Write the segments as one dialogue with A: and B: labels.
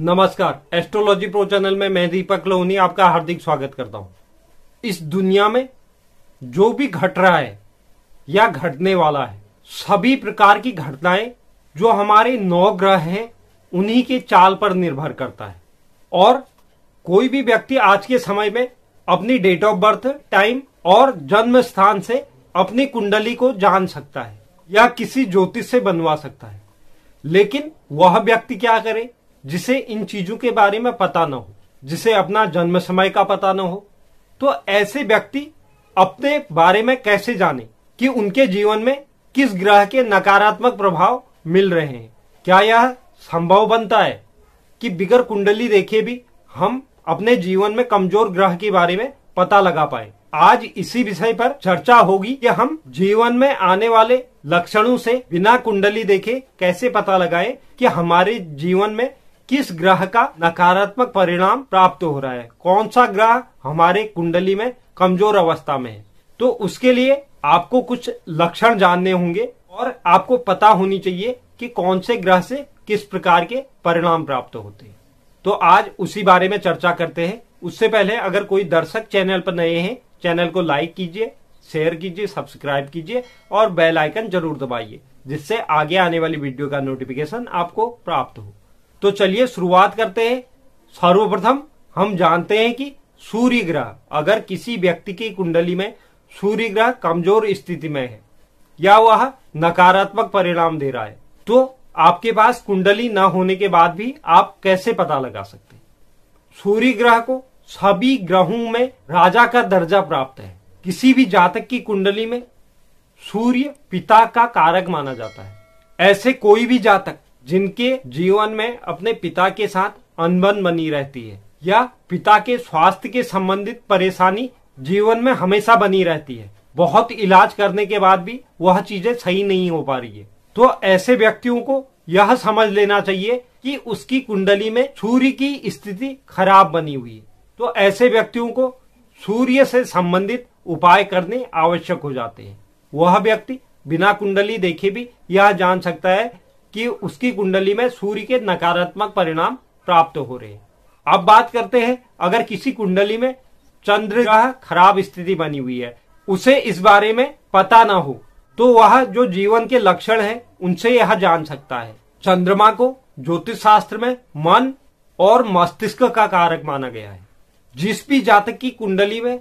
A: नमस्कार astrology pro channel में मैं दीपक लोहनी आपका हार्दिक स्वागत करता हूं इस दुनिया में जो भी घट रहा है या घटने वाला है सभी प्रकार की घटनाएं जो हमारे नौ ग्रह हैं उन्हीं के चाल पर निर्भर करता है और कोई भी व्यक्ति आज के समय में अपनी डेट ऑफ बर्थ टाइम और जन्म स्थान से अपनी कुंडली को जान सकता है या किसी ज्योतिष से बनवा सकता है लेकिन वह व्यक्ति क्या करे जिसे इन चीजों के बारे में पता न हो जिसे अपना जन्म समय का पता न हो तो ऐसे व्यक्ति अपने बारे में कैसे जाने कि उनके जीवन में किस ग्रह के नकारात्मक प्रभाव मिल रहे हैं क्या यह संभव बनता है कि बिगर कुंडली देखे भी हम अपने जीवन में कमजोर ग्रह के बारे में पता लगा पाए आज इसी विषय पर चर्चा होगी कि हम जीवन में आने वाले लक्षणों से बिना कुंडली देखे कैसे पता लगाएं कि हमारे जीवन में किस ग्रह का नकारात्मक परिणाम प्राप्त हो रहा है कौन सा ग्रह हमारे कुंडली में कमजोर अवस्था में है तो उसके लिए आपको कुछ लक्षण जानने होंगे और आपको पता होनी चाहिए कि कौन से ग्रह से किस प्रकार के परिणाम प्राप्त होते हैं तो आज उसी बारे में चर्चा करते हैं उससे पहले अगर कोई दर्शक चैनल पर नए हैं चैनल को लाइक कीजिए शेयर कीजिए सब्सक्राइब कीजिए और बेल आइकन जरूर दबाइए जिससे आगे आने वाली वीडियो का नोटिफिकेशन आपको प्राप्त हो तो चलिए शुरुआत करते हैं सर्वप्रथम हम जानते हैं कि सूर्य ग्रह अगर किसी व्यक्ति की कुंडली में सूर्य ग्रह कमजोर स्थिति में है या वह नकारात्मक परिणाम दे रहा है तो आपके पास कुंडली न होने के बाद भी आप कैसे पता लगा सकते हैं सूर्य ग्रह को सभी ग्रहों में राजा का दर्जा प्राप्त है किसी भी जातक की कुंडली में सूर्य पिता का कारक माना जाता है ऐसे कोई भी जातक जिनके जीवन में अपने पिता के साथ अनबन बनी रहती है या पिता के स्वास्थ्य के संबंधित परेशानी जीवन में हमेशा बनी रहती है बहुत इलाज करने के बाद भी वह चीजें सही नहीं हो पा रही है तो ऐसे व्यक्तियों को यह समझ लेना चाहिए कि उसकी कुंडली में सूर्य की स्थिति खराब बनी हुई है तो ऐसे व्यक्तियों को सूर्य से संबंधित उपाय करने आवश्यक हो जाते हैं वह व्यक्ति बिना कुंडली देखे भी यह जान सकता है कि उसकी कुंडली में सूर्य के नकारात्मक परिणाम प्राप्त हो रहे अब बात करते हैं अगर किसी कुंडली में चंद्र ग्रह खराब स्थिति बनी हुई है उसे इस बारे में पता ना हो तो वह जो जीवन के लक्षण है उनसे यह जान सकता है चंद्रमा को ज्योतिष शास्त्र में मन और मस्तिष्क का कारक माना गया है जिस भी जातक की कुंडली में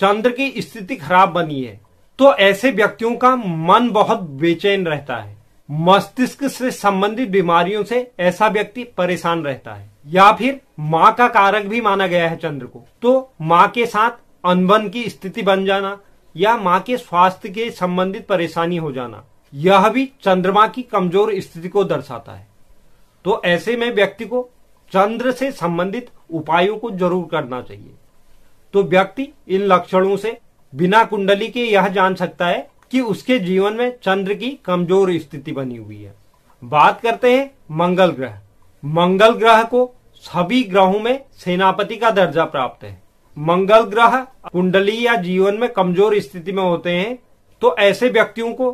A: चंद्र की स्थिति खराब बनी है तो ऐसे व्यक्तियों का मन बहुत बेचैन रहता है मस्तिष्क से संबंधित बीमारियों से ऐसा व्यक्ति परेशान रहता है या फिर माँ का कारक भी माना गया है चंद्र को तो माँ के साथ अनबन की स्थिति बन जाना या माँ के स्वास्थ्य के संबंधित परेशानी हो जाना यह भी चंद्रमा की कमजोर स्थिति को दर्शाता है तो ऐसे में व्यक्ति को चंद्र से संबंधित उपायों को जरूर करना चाहिए तो व्यक्ति इन लक्षणों से बिना कुंडली के यह जान सकता है कि उसके जीवन में चंद्र की कमजोर स्थिति बनी हुई है बात करते हैं मंगल ग्रह मंगल ग्रह को सभी ग्रहों में सेनापति का दर्जा प्राप्त है मंगल ग्रह कुंडली या जीवन में कमजोर स्थिति में होते हैं तो ऐसे व्यक्तियों को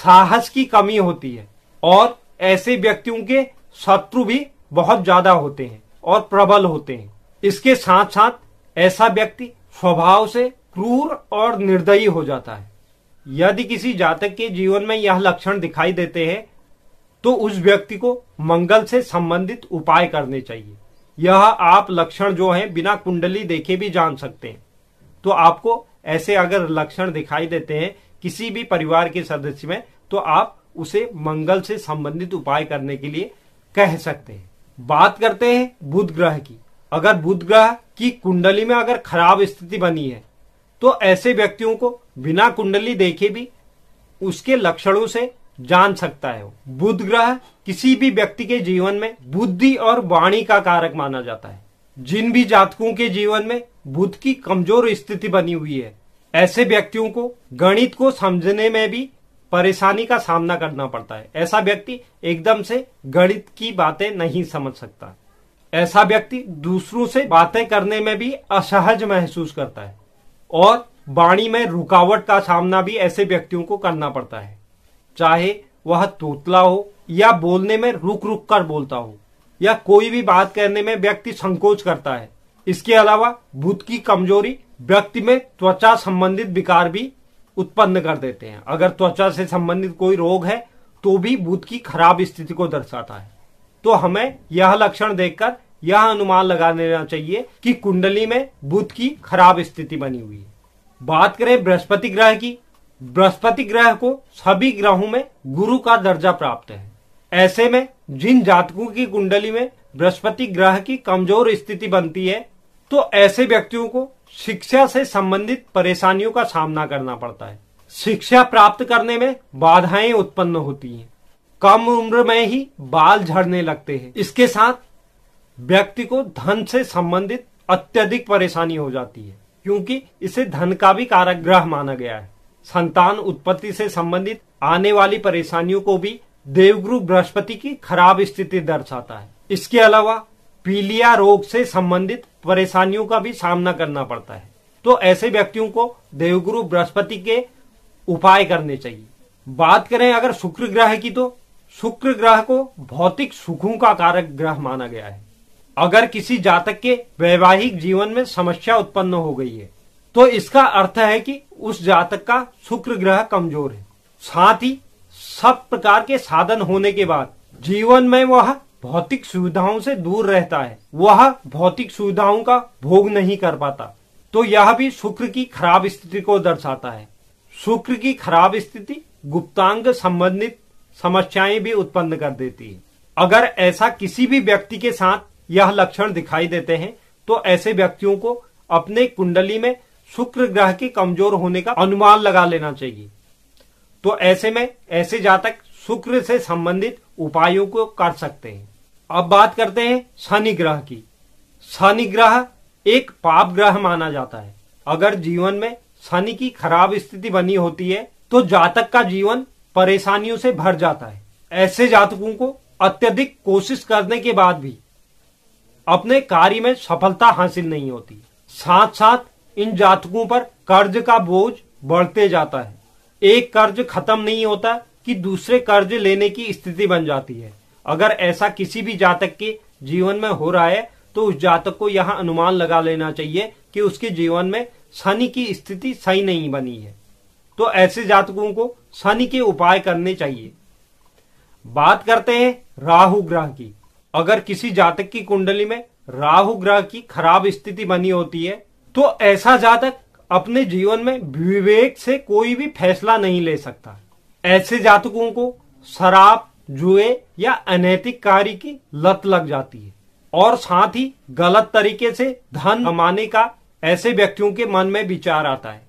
A: साहस की कमी होती है और ऐसे व्यक्तियों के शत्रु भी बहुत ज्यादा होते हैं और प्रबल होते हैं इसके साथ साथ ऐसा व्यक्ति स्वभाव से क्रूर और निर्दयी हो जाता है यदि किसी जातक के जीवन में यह लक्षण दिखाई देते हैं तो उस व्यक्ति को मंगल से संबंधित उपाय करने चाहिए यह आप लक्षण जो है बिना कुंडली देखे भी जान सकते हैं तो आपको ऐसे अगर लक्षण दिखाई देते हैं किसी भी परिवार के सदस्य में तो आप उसे मंगल से संबंधित उपाय करने के लिए कह सकते हैं बात करते हैं बुध ग्रह की अगर बुध ग्रह की कुंडली में अगर खराब स्थिति बनी है तो ऐसे व्यक्तियों को बिना कुंडली देखे भी उसके लक्षणों से जान सकता है बुध ग्रह किसी भी व्यक्ति के जीवन में बुद्धि और वाणी का कारक माना जाता है जिन भी जातकों के जीवन में बुद्ध की कमजोर स्थिति बनी हुई है ऐसे व्यक्तियों को गणित को समझने में भी परेशानी का सामना करना पड़ता है ऐसा व्यक्ति एकदम से गणित की बातें नहीं समझ सकता ऐसा व्यक्ति दूसरों से बातें करने में भी असहज महसूस करता है और वाणी में रुकावट का सामना भी ऐसे व्यक्तियों को करना पड़ता है चाहे वह तोतला हो या बोलने में रुक रुक कर बोलता हो या कोई भी बात कहने में व्यक्ति संकोच करता है इसके अलावा बुद्ध की कमजोरी व्यक्ति में त्वचा संबंधित विकार भी उत्पन्न कर देते हैं अगर त्वचा से संबंधित कोई रोग है तो भी बुद्ध की खराब स्थिति को दर्शाता है तो हमें यह लक्षण देखकर यह अनुमान लगा लेना चाहिए कि कुंडली में बुध की खराब स्थिति बनी हुई है बात करें बृहस्पति ग्रह की बृहस्पति ग्रह को सभी ग्रहों में गुरु का दर्जा प्राप्त है ऐसे में जिन जातकों की कुंडली में बृहस्पति ग्रह की कमजोर स्थिति बनती है तो ऐसे व्यक्तियों को शिक्षा से संबंधित परेशानियों का सामना करना पड़ता है शिक्षा प्राप्त करने में बाधाएं उत्पन्न होती हैं। कम उम्र में ही बाल झड़ने लगते हैं इसके साथ व्यक्ति को धन से संबंधित अत्यधिक परेशानी हो जाती है क्योंकि इसे धन का भी कारक ग्रह माना गया है संतान उत्पत्ति से संबंधित आने वाली परेशानियों को भी देवगुरु बृहस्पति की खराब स्थिति दर्शाता है इसके अलावा पीलिया रोग से संबंधित परेशानियों का भी सामना करना पड़ता है तो ऐसे व्यक्तियों को देवगुरु बृहस्पति के उपाय करने चाहिए बात करें अगर शुक्र ग्रह की तो शुक्र ग्रह को भौतिक सुखों का कारक ग्रह माना गया है अगर किसी जातक के वैवाहिक जीवन में समस्या उत्पन्न हो गई है तो इसका अर्थ है कि उस जातक का शुक्र ग्रह कमजोर है साथ ही सब प्रकार के साधन होने के बाद जीवन में वह भौतिक सुविधाओं से दूर रहता है वह भौतिक सुविधाओं का भोग नहीं कर पाता तो यह भी शुक्र की खराब स्थिति को दर्शाता है शुक्र की खराब स्थिति गुप्तांग संबंधित समस्याएं भी उत्पन्न कर देती है अगर ऐसा किसी भी व्यक्ति के साथ यह लक्षण दिखाई देते हैं तो ऐसे व्यक्तियों को अपने कुंडली में शुक्र ग्रह के कमजोर होने का अनुमान लगा लेना चाहिए तो ऐसे में ऐसे जातक शुक्र से संबंधित उपायों को कर सकते हैं अब बात करते हैं शनि ग्रह की शनि ग्रह एक पाप ग्रह माना जाता है अगर जीवन में शनि की खराब स्थिति बनी होती है तो जातक का जीवन परेशानियों से भर जाता है ऐसे जातकों को अत्यधिक कोशिश करने के बाद भी अपने कार्य में सफलता हासिल नहीं होती साथ साथ इन जातकों पर कर्ज का बोझ बढ़ते जाता है एक कर्ज खत्म नहीं होता कि दूसरे कर्ज लेने की स्थिति बन जाती है अगर ऐसा किसी भी जातक के जीवन में हो रहा है तो उस जातक को यह अनुमान लगा लेना चाहिए कि उसके जीवन में शनि की स्थिति सही नहीं बनी है तो ऐसे जातकों को शनि के उपाय करने चाहिए बात करते हैं राहु ग्रह की अगर किसी जातक की कुंडली में राहु ग्रह की खराब स्थिति बनी होती है तो ऐसा जातक अपने जीवन में विवेक से कोई भी फैसला नहीं ले सकता ऐसे जातकों को शराब जुए या अनैतिक कार्य की लत लग जाती है और साथ ही गलत तरीके से धन कमाने का ऐसे व्यक्तियों के मन में विचार आता है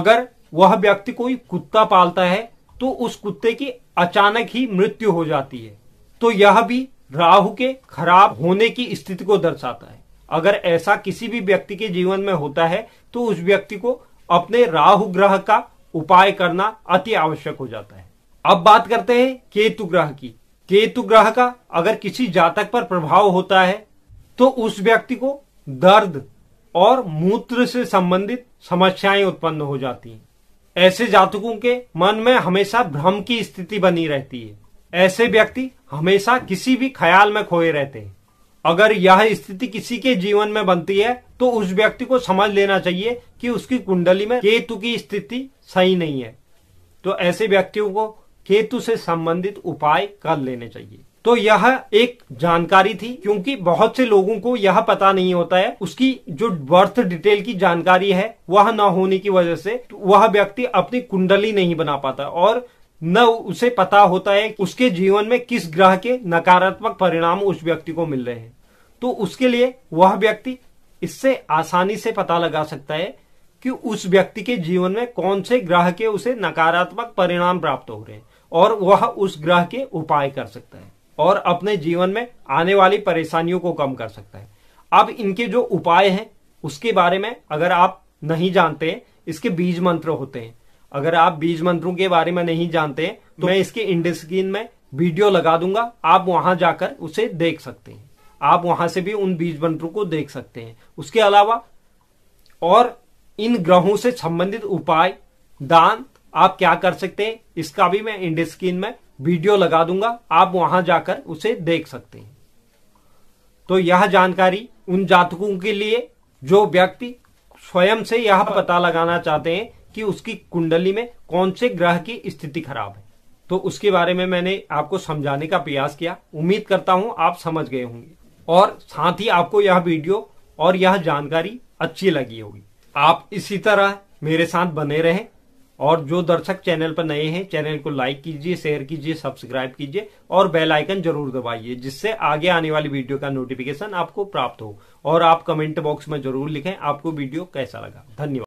A: अगर वह व्यक्ति कोई कुत्ता पालता है तो उस कुत्ते की अचानक ही मृत्यु हो जाती है तो यह भी राहु के खराब होने की स्थिति को दर्शाता है अगर ऐसा किसी भी व्यक्ति के जीवन में होता है तो उस व्यक्ति को अपने राहु ग्रह का उपाय करना अति आवश्यक हो जाता है अब बात करते हैं केतु ग्रह की केतु ग्रह का अगर किसी जातक पर प्रभाव होता है तो उस व्यक्ति को दर्द और मूत्र से संबंधित समस्याएं उत्पन्न हो जाती हैं ऐसे जातकों के मन में हमेशा भ्रम की स्थिति बनी रहती है ऐसे व्यक्ति हमेशा किसी भी ख्याल में खोए रहते हैं अगर यह स्थिति किसी के जीवन में बनती है तो उस व्यक्ति को समझ लेना चाहिए कि उसकी कुंडली में केतु की स्थिति सही नहीं है तो ऐसे व्यक्तियों को केतु से संबंधित उपाय कर लेने चाहिए तो यह एक जानकारी थी क्योंकि बहुत से लोगों को यह पता नहीं होता है उसकी जो बर्थ डिटेल की जानकारी है वह न होने की वजह से तो वह व्यक्ति अपनी कुंडली नहीं बना पाता और न उसे पता होता है उसके जीवन में किस ग्रह के नकारात्मक परिणाम उस व्यक्ति को मिल रहे हैं तो उसके लिए वह व्यक्ति इससे आसानी से पता लगा सकता है कि उस व्यक्ति के जीवन में कौन से ग्रह के उसे नकारात्मक परिणाम प्राप्त हो रहे हैं और वह उस ग्रह के उपाय कर सकता है और अपने जीवन में आने वाली परेशानियों को कम कर सकता है अब इनके जो उपाय हैं उसके बारे में अगर आप नहीं जानते इसके बीज मंत्र होते हैं अगर आप बीज मंत्रों के बारे में नहीं जानते तो मैं इसके इंडस्क्रीन स्क्रीन में वीडियो लगा दूंगा आप वहां जाकर उसे देख सकते हैं आप वहां से भी उन बीज मंत्रों को देख सकते हैं उसके अलावा और इन ग्रहों से संबंधित उपाय दान आप क्या कर सकते हैं इसका भी मैं इंडस्क्रीन स्क्रीन में वीडियो लगा दूंगा आप वहां जाकर उसे देख सकते हैं तो यह जानकारी उन जातकों के लिए जो व्यक्ति स्वयं से यह पता लगाना चाहते हैं कि उसकी कुंडली में कौन से ग्रह की स्थिति खराब है तो उसके बारे में मैंने आपको समझाने का प्रयास किया उम्मीद करता हूं आप समझ गए होंगे और साथ ही आपको यह वीडियो और यह जानकारी अच्छी लगी होगी आप इसी तरह मेरे साथ बने रहें और जो दर्शक चैनल पर नए हैं चैनल को लाइक कीजिए शेयर कीजिए सब्सक्राइब कीजिए और बेल आइकन जरूर दबाइए जिससे आगे आने वाली वीडियो का नोटिफिकेशन आपको प्राप्त हो और आप कमेंट बॉक्स में जरूर लिखें आपको वीडियो कैसा लगा धन्यवाद